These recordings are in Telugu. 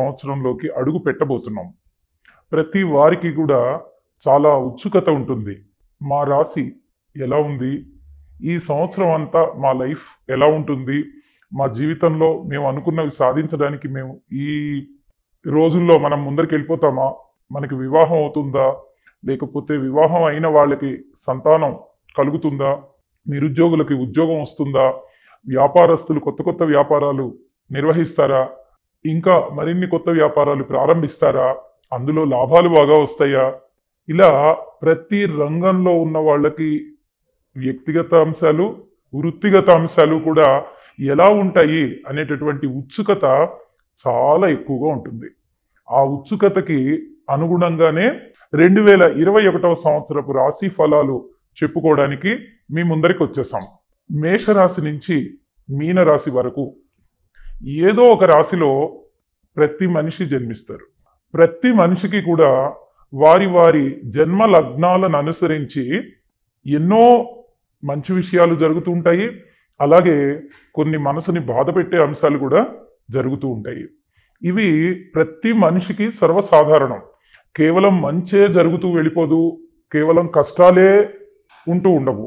సంవత్సరంలోకి అడుగు పెట్టబోతున్నాం ప్రతి వారికి కూడా చాలా ఉత్సుకత ఉంటుంది మా రాశి ఎలా ఉంది ఈ సంవత్సరం అంతా మా లైఫ్ ఎలా ఉంటుంది మా జీవితంలో మేము అనుకున్నవి సాధించడానికి మేము ఈ రోజుల్లో మనం ముందరికి వెళ్ళిపోతామా మనకి వివాహం అవుతుందా లేకపోతే వివాహం అయిన వాళ్ళకి సంతానం కలుగుతుందా నిరుద్యోగులకి ఉద్యోగం వస్తుందా వ్యాపారస్తులు కొత్త కొత్త వ్యాపారాలు నిర్వహిస్తారా ఇంకా మరిన్ని కొత్త వ్యాపారాలు ప్రారంభిస్తారా అందులో లాభాలు బాగా వస్తాయా ఇలా ప్రతి రంగంలో ఉన్న వాళ్ళకి వ్యక్తిగత అంశాలు వృత్తిగత అంశాలు కూడా ఎలా ఉంటాయి అనేటటువంటి ఉత్సుకత చాలా ఎక్కువగా ఉంటుంది ఆ ఉత్సుకతకి అనుగుణంగానే రెండు వేల ఇరవై ఒకటవ సంవత్సరపు రాశి ఫలాలు చెప్పుకోవడానికి మీ ముందరికి వచ్చేసాం మేషరాశి నుంచి మీనరాశి వరకు ఏదో ఒక రాశిలో ప్రతి మనిషి జన్మిస్తారు ప్రతి మనిషికి కూడా వారి వారి జన్మ లగ్నాలను అనుసరించి ఎన్నో మంచి విషయాలు జరుగుతూ ఉంటాయి అలాగే కొన్ని మనసుని బాధ పెట్టే అంశాలు కూడా జరుగుతూ ఉంటాయి ఇవి ప్రతి మనిషికి సర్వసాధారణం కేవలం మంచే జరుగుతూ వెళ్ళిపోదు కేవలం కష్టాలే ఉంటూ ఉండవు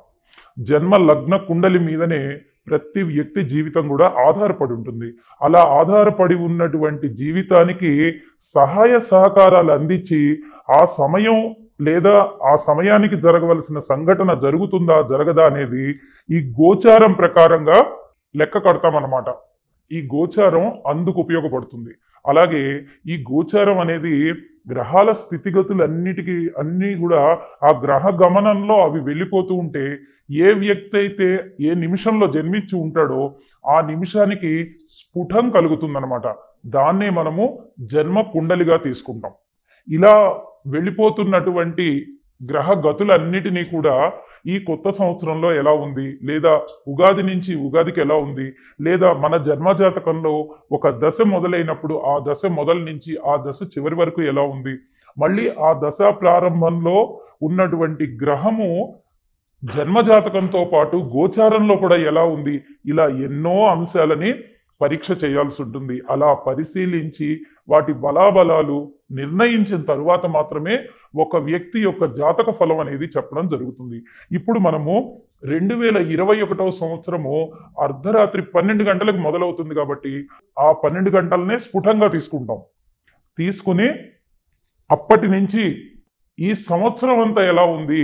జన్మ లగ్న కుండలి మీదనే ప్రతి వ్యక్తి జీవితం కూడా ఆధారపడి ఉంటుంది అలా ఆధారపడి ఉన్నటువంటి జీవితానికి సహాయ సహకారాలు అందించి ఆ సమయం లేదా ఆ సమయానికి జరగవలసిన సంఘటన జరుగుతుందా జరగదా అనేది ఈ గోచారం ప్రకారంగా లెక్క కడతామన్నమాట ఈ గోచారం అందుకు ఉపయోగపడుతుంది అలాగే ఈ గోచారం అనేది గ్రహాల స్థితిగతులన్నిటికీ అన్నీ కూడా ఆ గ్రహ గమనంలో అవి వెళ్ళిపోతూ ఉంటే ఏ వ్యక్తి అయితే ఏ నిమిషంలో జన్మించి ఉంటాడో ఆ నిమిషానికి స్ఫుటం కలుగుతుందనమాట దాన్నే మనము జన్మ కుండలిగా తీసుకుంటాం ఇలా వెళ్ళిపోతున్నటువంటి గ్రహ గతులన్నిటినీ కూడా ఈ కొత్త సంవత్సరంలో ఎలా ఉంది లేదా ఉగాది నుంచి ఉగాదికి ఎలా ఉంది లేదా మన జన్మజాతకంలో ఒక దశ మొదలైనప్పుడు ఆ దశ మొదలు నుంచి ఆ దశ చివరి వరకు ఎలా ఉంది మళ్ళీ ఆ దశ ప్రారంభంలో ఉన్నటువంటి గ్రహము జన్మజాతకంతో పాటు గోచారంలో కూడా ఎలా ఉంది ఇలా ఎన్నో అంశాలని పరీక్ష చేయాల్సి ఉంటుంది అలా పరిశీలించి వాటి బలాబలాలు నిర్ణయించిన తరువాత మాత్రమే ఒక వ్యక్తి యొక్క జాతక ఫలం అనేది చెప్పడం జరుగుతుంది ఇప్పుడు మనము రెండు వేల ఇరవై ఒకటవ సంవత్సరము అర్ధరాత్రి పన్నెండు గంటలకు మొదలవుతుంది కాబట్టి ఆ పన్నెండు గంటలనే స్ఫుటంగా తీసుకుంటాం తీసుకుని అప్పటి నుంచి ఈ సంవత్సరం అంతా ఎలా ఉంది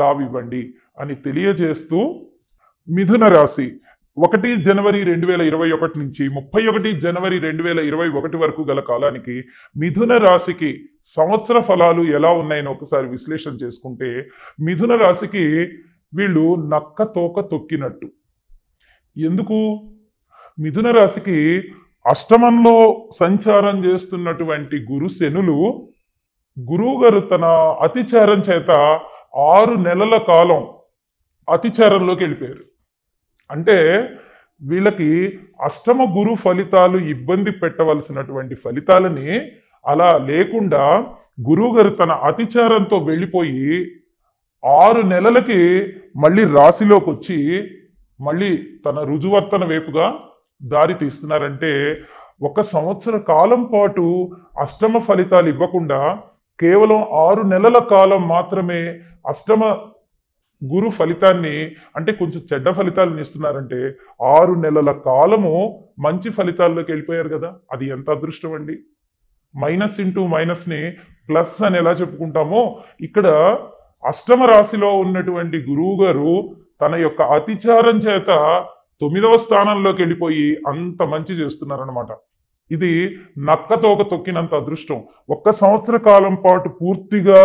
తావివ్వండి అని తెలియజేస్తూ మిథున రాశి ఒకటి జనవరి రెండు వేల ఇరవై ఒకటి నుంచి ముప్పై ఒకటి జనవరి రెండు వేల ఇరవై ఒకటి వరకు గల కాలానికి మిథున రాశికి సంవత్సర ఫలాలు ఎలా ఉన్నాయని ఒకసారి విశ్లేషణ చేసుకుంటే మిథున రాశికి వీళ్ళు నక్క తోక తొక్కినట్టు ఎందుకు మిథున రాశికి అష్టమంలో సంచారం చేస్తున్నటువంటి గురు శనులు గురువుగారు తన అతిచారం చేత ఆరు నెలల కాలం అతిచారంలోకి వెళ్ళిపోయారు అంటే వీళ్ళకి అష్టమ గురు ఫలితాలు ఇబ్బంది పెట్టవలసినటువంటి ఫలితాలని అలా లేకుండా గురువుగారు తన అతిచారంతో వెళ్ళిపోయి ఆరు నెలలకి మళ్ళీ రాశిలోకి వచ్చి మళ్ళీ తన రుజువర్తన వైపుగా దారి తీస్తున్నారంటే ఒక సంవత్సర కాలం పాటు అష్టమ ఫలితాలు ఇవ్వకుండా కేవలం ఆరు నెలల కాలం మాత్రమే అష్టమ గురు ఫలితాన్ని అంటే కొంచెం చెడ్డ ఫలితాలను ఇస్తున్నారంటే ఆరు నెలల కాలము మంచి ఫలితాల్లోకి వెళ్ళిపోయారు కదా అది ఎంత అదృష్టం అండి మైనస్ ఇంటూ మైనస్ని ప్లస్ అని ఎలా చెప్పుకుంటామో ఇక్కడ అష్టమ రాశిలో ఉన్నటువంటి గురువు గారు తన యొక్క అతిచారం చేత తొమ్మిదవ స్థానంలోకి వెళ్ళిపోయి అంత మంచి చేస్తున్నారనమాట ఇది తోక తొక్కినంత అదృష్టం ఒక్క సంవత్సర కాలం పాటు పూర్తిగా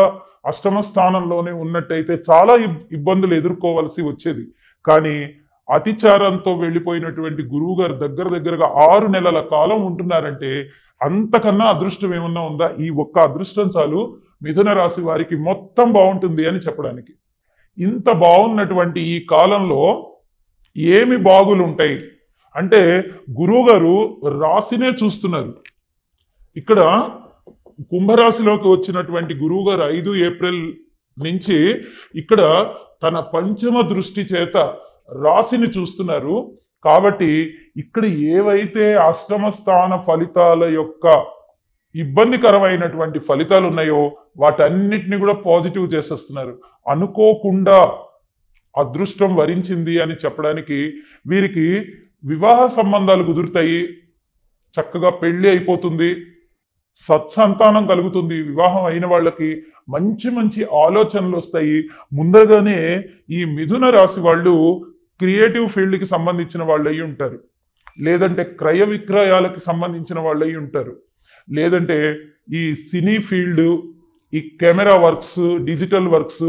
అష్టమ స్థానంలోనే ఉన్నట్టయితే చాలా ఇబ్బందులు ఎదుర్కోవాల్సి వచ్చేది కానీ అతిచారంతో వెళ్ళిపోయినటువంటి గురువు గారు దగ్గర దగ్గరగా ఆరు నెలల కాలం ఉంటున్నారంటే అంతకన్నా అదృష్టం ఏమన్నా ఉందా ఈ ఒక్క అదృష్టం చాలు మిథున రాశి వారికి మొత్తం బాగుంటుంది అని చెప్పడానికి ఇంత బాగున్నటువంటి ఈ కాలంలో ఏమి బాగులుంటాయి అంటే గురువుగారు రాశినే చూస్తున్నారు ఇక్కడ కుంభరాశిలోకి వచ్చినటువంటి గారు ఐదు ఏప్రిల్ నుంచి ఇక్కడ తన పంచమ దృష్టి చేత రాశిని చూస్తున్నారు కాబట్టి ఇక్కడ ఏవైతే అష్టమ స్థాన ఫలితాల యొక్క ఇబ్బందికరమైనటువంటి ఫలితాలు ఉన్నాయో వాటన్నిటిని కూడా పాజిటివ్ చేసేస్తున్నారు అనుకోకుండా అదృష్టం వరించింది అని చెప్పడానికి వీరికి వివాహ సంబంధాలు కుదురుతాయి చక్కగా పెళ్లి అయిపోతుంది సత్సంతానం కలుగుతుంది వివాహం అయిన వాళ్ళకి మంచి మంచి ఆలోచనలు వస్తాయి ముందరగానే ఈ మిథున రాశి వాళ్ళు క్రియేటివ్ ఫీల్డ్కి సంబంధించిన వాళ్ళయి ఉంటారు లేదంటే క్రయ విక్రయాలకు సంబంధించిన వాళ్ళు అయి ఉంటారు లేదంటే ఈ సినీ ఫీల్డ్ ఈ కెమెరా వర్క్స్ డిజిటల్ వర్క్స్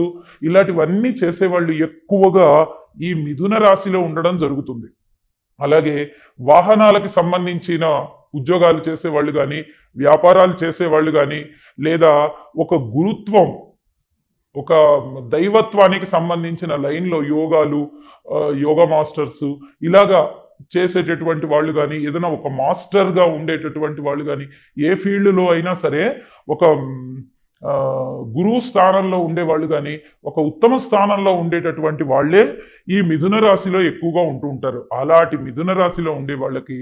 ఇలాంటివన్నీ చేసేవాళ్ళు ఎక్కువగా ఈ మిథున రాశిలో ఉండడం జరుగుతుంది అలాగే వాహనాలకు సంబంధించిన ఉద్యోగాలు చేసేవాళ్ళు కానీ వ్యాపారాలు చేసేవాళ్ళు కానీ లేదా ఒక గురుత్వం ఒక దైవత్వానికి సంబంధించిన లైన్లో యోగాలు యోగా మాస్టర్స్ ఇలాగా చేసేటటువంటి వాళ్ళు కానీ ఏదైనా ఒక మాస్టర్గా ఉండేటటువంటి వాళ్ళు కానీ ఏ ఫీల్డ్లో అయినా సరే ఒక గురువు స్థానంలో ఉండేవాళ్ళు కానీ ఒక ఉత్తమ స్థానంలో ఉండేటటువంటి వాళ్ళే ఈ మిథున రాశిలో ఎక్కువగా ఉంటూ ఉంటారు అలాంటి మిథున రాశిలో ఉండే వాళ్ళకి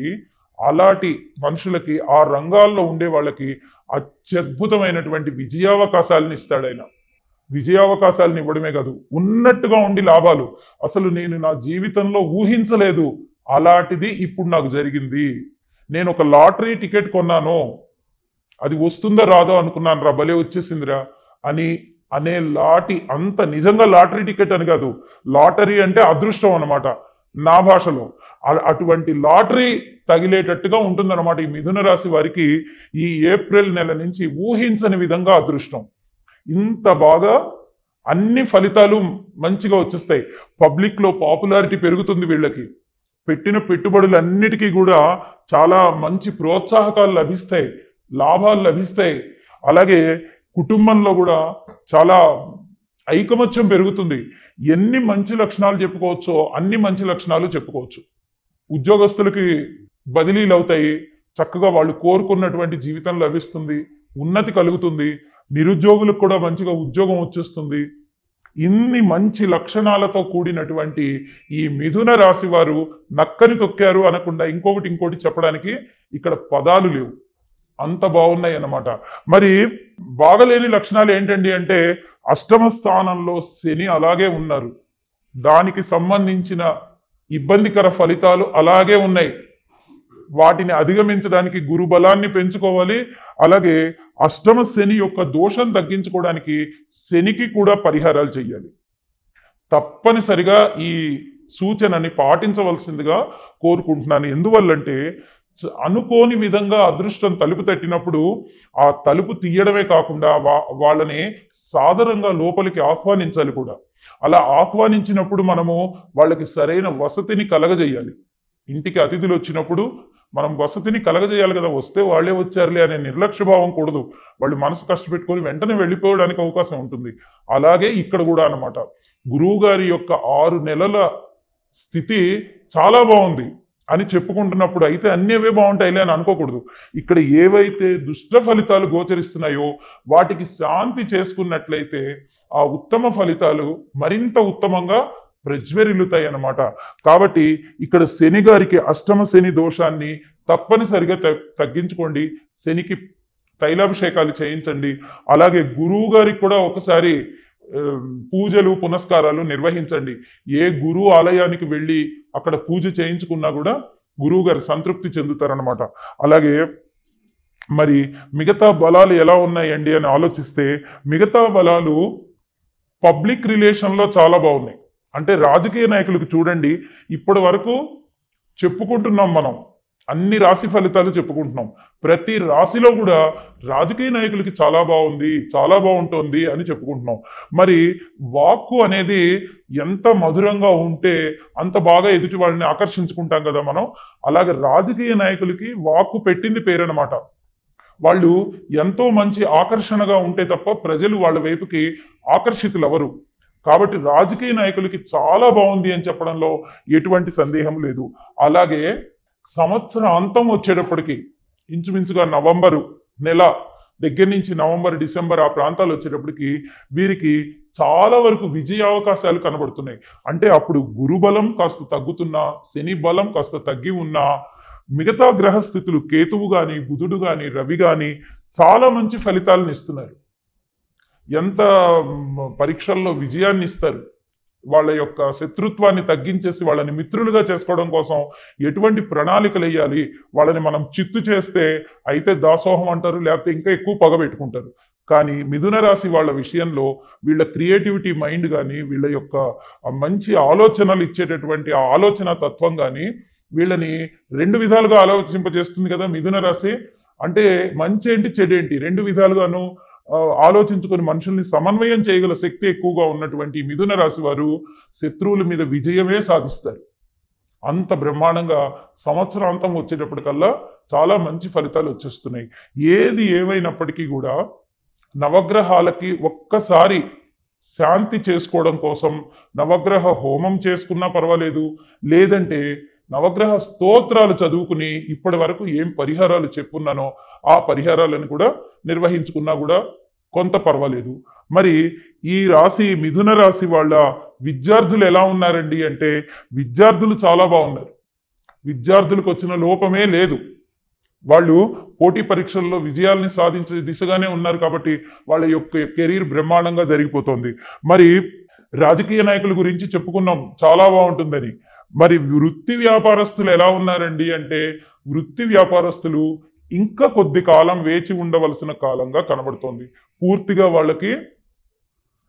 అలాంటి మనుషులకి ఆ రంగాల్లో ఉండే వాళ్ళకి అత్యద్భుతమైనటువంటి విజయావకాశాలను ఇస్తాడు ఆయన విజయావకాశాలను ఇవ్వడమే కాదు ఉన్నట్టుగా ఉండి లాభాలు అసలు నేను నా జీవితంలో ఊహించలేదు అలాంటిది ఇప్పుడు నాకు జరిగింది నేను ఒక లాటరీ టికెట్ కొన్నాను అది వస్తుందా రాదో అనుకున్నాను రా భలే వచ్చేసిందిరా అని అనే లాటి అంత నిజంగా లాటరీ టికెట్ అని కాదు లాటరీ అంటే అదృష్టం అనమాట నా భాషలో అటువంటి లాటరీ తగిలేటట్టుగా ఉంటుందన్నమాట ఈ మిథున రాశి వారికి ఈ ఏప్రిల్ నెల నుంచి ఊహించని విధంగా అదృష్టం ఇంత బాగా అన్ని ఫలితాలు మంచిగా వచ్చేస్తాయి పబ్లిక్లో పాపులారిటీ పెరుగుతుంది వీళ్ళకి పెట్టిన పెట్టుబడులన్నిటికీ కూడా చాలా మంచి ప్రోత్సాహకాలు లభిస్తాయి లాభాలు లభిస్తాయి అలాగే కుటుంబంలో కూడా చాలా ఐకమత్యం పెరుగుతుంది ఎన్ని మంచి లక్షణాలు చెప్పుకోవచ్చో అన్ని మంచి లక్షణాలు చెప్పుకోవచ్చు ఉద్యోగస్తులకి బదిలీలు అవుతాయి చక్కగా వాళ్ళు కోరుకున్నటువంటి జీవితం లభిస్తుంది ఉన్నతి కలుగుతుంది నిరుద్యోగులకు కూడా మంచిగా ఉద్యోగం వచ్చేస్తుంది ఇన్ని మంచి లక్షణాలతో కూడినటువంటి ఈ మిథున రాశి వారు నక్కని తొక్కారు అనకుండా ఇంకొకటి ఇంకోటి చెప్పడానికి ఇక్కడ పదాలు లేవు అంత బాగున్నాయి అన్నమాట మరి బాగలేని లక్షణాలు ఏంటండి అంటే అష్టమ స్థానంలో శని అలాగే ఉన్నారు దానికి సంబంధించిన ఇబ్బందికర ఫలితాలు అలాగే ఉన్నాయి వాటిని అధిగమించడానికి గురు బలాన్ని పెంచుకోవాలి అలాగే అష్టమ శని యొక్క దోషం తగ్గించుకోవడానికి శనికి కూడా పరిహారాలు చెయ్యాలి తప్పనిసరిగా ఈ సూచనని పాటించవలసిందిగా కోరుకుంటున్నాను ఎందువల్లంటే అనుకోని విధంగా అదృష్టం తలుపు తట్టినప్పుడు ఆ తలుపు తీయడమే కాకుండా వా వాళ్ళని సాధారణంగా లోపలికి ఆహ్వానించాలి కూడా అలా ఆహ్వానించినప్పుడు మనము వాళ్ళకి సరైన వసతిని కలగజేయాలి ఇంటికి అతిథులు వచ్చినప్పుడు మనం వసతిని కలగజేయాలి కదా వస్తే వాళ్ళే వచ్చారులే అనే నిర్లక్ష్య భావం కూడదు వాళ్ళు మనసు కష్టపెట్టుకొని వెంటనే వెళ్ళిపోవడానికి అవకాశం ఉంటుంది అలాగే ఇక్కడ కూడా అనమాట గురువు గారి యొక్క ఆరు నెలల స్థితి చాలా బాగుంది అని చెప్పుకుంటున్నప్పుడు అయితే అవే బాగుంటాయిలే అని అనుకోకూడదు ఇక్కడ ఏవైతే దుష్ట ఫలితాలు గోచరిస్తున్నాయో వాటికి శాంతి చేసుకున్నట్లయితే ఆ ఉత్తమ ఫలితాలు మరింత ఉత్తమంగా ప్రజ్వరిల్లుతాయి అన్నమాట కాబట్టి ఇక్కడ శని గారికి అష్టమ శని దోషాన్ని తప్పనిసరిగా తగ్గించుకోండి శనికి తైలాభిషేకాలు చేయించండి అలాగే గురువు గారికి కూడా ఒకసారి పూజలు పునస్కారాలు నిర్వహించండి ఏ గురువు ఆలయానికి వెళ్ళి అక్కడ పూజ చేయించుకున్నా కూడా గురువు గారు సంతృప్తి చెందుతారనమాట అలాగే మరి మిగతా బలాలు ఎలా ఉన్నాయండి అని ఆలోచిస్తే మిగతా బలాలు పబ్లిక్ రిలేషన్లో చాలా బాగున్నాయి అంటే రాజకీయ నాయకులకు చూడండి ఇప్పటి వరకు చెప్పుకుంటున్నాం మనం అన్ని రాశి ఫలితాలు చెప్పుకుంటున్నాం ప్రతి రాశిలో కూడా రాజకీయ నాయకులకి చాలా బాగుంది చాలా బాగుంటుంది అని చెప్పుకుంటున్నాం మరి వాక్కు అనేది ఎంత మధురంగా ఉంటే అంత బాగా ఎదుటి వాళ్ళని ఆకర్షించుకుంటాం కదా మనం అలాగే రాజకీయ నాయకులకి వాక్కు పెట్టింది పేరనమాట వాళ్ళు ఎంతో మంచి ఆకర్షణగా ఉంటే తప్ప ప్రజలు వాళ్ళ వైపుకి ఆకర్షితులవరు కాబట్టి రాజకీయ నాయకులకి చాలా బాగుంది అని చెప్పడంలో ఎటువంటి సందేహం లేదు అలాగే సంవత్సర అంతం వచ్చేటప్పటికి ఇంచుమించుగా నవంబరు నెల దగ్గర నుంచి నవంబర్ డిసెంబర్ ఆ ప్రాంతాలు వచ్చేటప్పటికి వీరికి చాలా వరకు విజయ అవకాశాలు కనబడుతున్నాయి అంటే అప్పుడు గురుబలం కాస్త తగ్గుతున్నా శని బలం కాస్త తగ్గి ఉన్నా మిగతా గ్రహస్థితులు కేతువు కానీ బుధుడు కానీ రవి కానీ చాలా మంచి ఫలితాలను ఇస్తున్నారు ఎంత పరీక్షల్లో విజయాన్ని ఇస్తారు వాళ్ళ యొక్క శత్రుత్వాన్ని తగ్గించేసి వాళ్ళని మిత్రులుగా చేసుకోవడం కోసం ఎటువంటి ప్రణాళికలు వేయాలి వాళ్ళని మనం చిత్తు చేస్తే అయితే దాసోహం అంటారు లేకపోతే ఇంకా ఎక్కువ పగబెట్టుకుంటారు కానీ మిథున రాశి వాళ్ళ విషయంలో వీళ్ళ క్రియేటివిటీ మైండ్ కానీ వీళ్ళ యొక్క మంచి ఆలోచనలు ఇచ్చేటటువంటి ఆ ఆలోచన తత్వం కానీ వీళ్ళని రెండు విధాలుగా ఆలోచింపజేస్తుంది కదా మిథున రాశి అంటే మంచి ఏంటి చెడేంటి రెండు విధాలుగాను ఆలోచించుకుని మనుషుల్ని సమన్వయం చేయగల శక్తి ఎక్కువగా ఉన్నటువంటి మిథున రాశి వారు శత్రువుల మీద విజయమే సాధిస్తారు అంత బ్రహ్మాండంగా సంవత్సరాంతం వచ్చేటప్పటికల్లా చాలా మంచి ఫలితాలు వచ్చేస్తున్నాయి ఏది ఏమైనప్పటికీ కూడా నవగ్రహాలకి ఒక్కసారి శాంతి చేసుకోవడం కోసం నవగ్రహ హోమం చేసుకున్నా పర్వాలేదు లేదంటే నవగ్రహ స్తోత్రాలు చదువుకుని ఇప్పటి వరకు ఏం పరిహారాలు చెప్పున్నానో ఆ పరిహారాలను కూడా నిర్వహించుకున్నా కూడా కొంత పర్వాలేదు మరి ఈ రాశి మిథున రాశి వాళ్ళ విద్యార్థులు ఎలా ఉన్నారండి అంటే విద్యార్థులు చాలా బాగున్నారు విద్యార్థులకు వచ్చిన లోపమే లేదు వాళ్ళు పోటీ పరీక్షల్లో విజయాల్ని సాధించే దిశగానే ఉన్నారు కాబట్టి వాళ్ళ యొక్క కెరీర్ బ్రహ్మాండంగా జరిగిపోతుంది మరి రాజకీయ నాయకుల గురించి చెప్పుకున్నాం చాలా బాగుంటుందని మరి వృత్తి వ్యాపారస్తులు ఎలా ఉన్నారండి అంటే వృత్తి వ్యాపారస్తులు ఇంకా కొద్ది కాలం వేచి ఉండవలసిన కాలంగా కనబడుతోంది పూర్తిగా వాళ్ళకి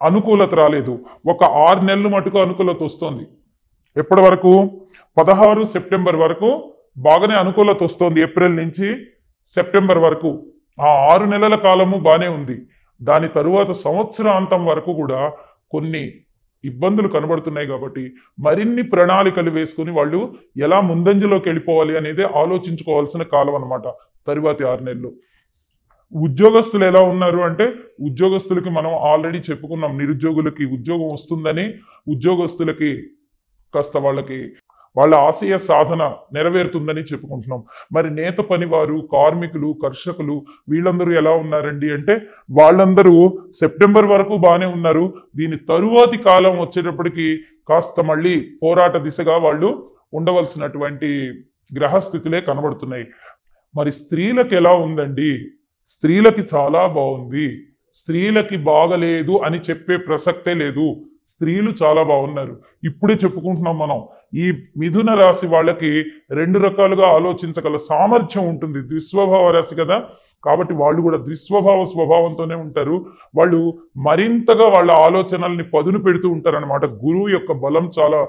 అనుకూలత రాలేదు ఒక ఆరు నెలలు మటుకు అనుకూలత వస్తుంది ఎప్పటి వరకు పదహారు సెప్టెంబర్ వరకు బాగానే అనుకూలత వస్తుంది ఏప్రిల్ నుంచి సెప్టెంబర్ వరకు ఆ ఆరు నెలల కాలము బాగానే ఉంది దాని తరువాత సంవత్సరాంతం వరకు కూడా కొన్ని ఇబ్బందులు కనబడుతున్నాయి కాబట్టి మరిన్ని ప్రణాళికలు వేసుకుని వాళ్ళు ఎలా ముందంజలోకి వెళ్ళిపోవాలి అనేది ఆలోచించుకోవాల్సిన కాలం అనమాట తరువాతి ఆరు నెలలు ఉద్యోగస్తులు ఎలా ఉన్నారు అంటే ఉద్యోగస్తులకి మనం ఆల్రెడీ చెప్పుకున్నాం నిరుద్యోగులకి ఉద్యోగం వస్తుందని ఉద్యోగస్తులకి కాస్త వాళ్ళకి వాళ్ళ ఆశయ సాధన నెరవేరుతుందని చెప్పుకుంటున్నాం మరి నేత పనివారు కార్మికులు కర్షకులు వీళ్ళందరూ ఎలా ఉన్నారండి అంటే వాళ్ళందరూ సెప్టెంబర్ వరకు బాగానే ఉన్నారు దీని తరువాతి కాలం వచ్చేటప్పటికి కాస్త మళ్ళీ పోరాట దిశగా వాళ్ళు ఉండవలసినటువంటి గ్రహస్థితులే కనబడుతున్నాయి మరి స్త్రీలకు ఎలా ఉందండి స్త్రీలకి చాలా బాగుంది స్త్రీలకి బాగలేదు అని చెప్పే ప్రసక్తే లేదు స్త్రీలు చాలా బాగున్నారు ఇప్పుడే చెప్పుకుంటున్నాం మనం ఈ మిథున రాశి వాళ్ళకి రెండు రకాలుగా ఆలోచించగల సామర్థ్యం ఉంటుంది ద్విస్వభావ రాశి కదా కాబట్టి వాళ్ళు కూడా ద్విస్వభావ స్వభావంతోనే ఉంటారు వాళ్ళు మరింతగా వాళ్ళ ఆలోచనల్ని పదును పెడుతూ ఉంటారనమాట గురువు యొక్క బలం చాలా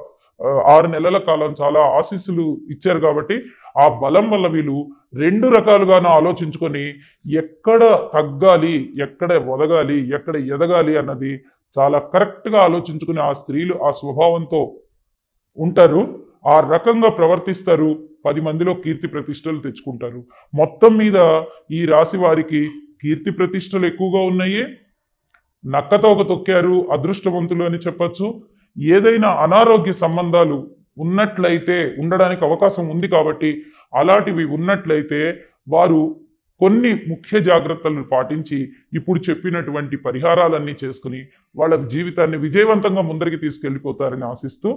ఆరు నెలల కాలం చాలా ఆశీస్సులు ఇచ్చారు కాబట్టి ఆ బలం వల్ల వీళ్ళు రెండు రకాలుగాను ఆలోచించుకొని ఎక్కడ తగ్గాలి ఎక్కడ ఒదగాలి ఎక్కడ ఎదగాలి అన్నది చాలా కరెక్ట్గా ఆలోచించుకుని ఆ స్త్రీలు ఆ స్వభావంతో ఉంటారు ఆ రకంగా ప్రవర్తిస్తారు పది మందిలో కీర్తి ప్రతిష్టలు తెచ్చుకుంటారు మొత్తం మీద ఈ రాశి వారికి కీర్తి ప్రతిష్టలు ఎక్కువగా ఉన్నాయి నక్కతో ఒక తొక్కారు అదృష్టవంతులు అని చెప్పచ్చు ఏదైనా అనారోగ్య సంబంధాలు ఉన్నట్లయితే ఉండడానికి అవకాశం ఉంది కాబట్టి అలాంటివి ఉన్నట్లయితే వారు కొన్ని ముఖ్య జాగ్రత్తలను పాటించి ఇప్పుడు చెప్పినటువంటి పరిహారాలన్నీ చేసుకుని వాళ్ళ జీవితాన్ని విజయవంతంగా ముందరికి తీసుకెళ్ళిపోతారని ఆశిస్తూ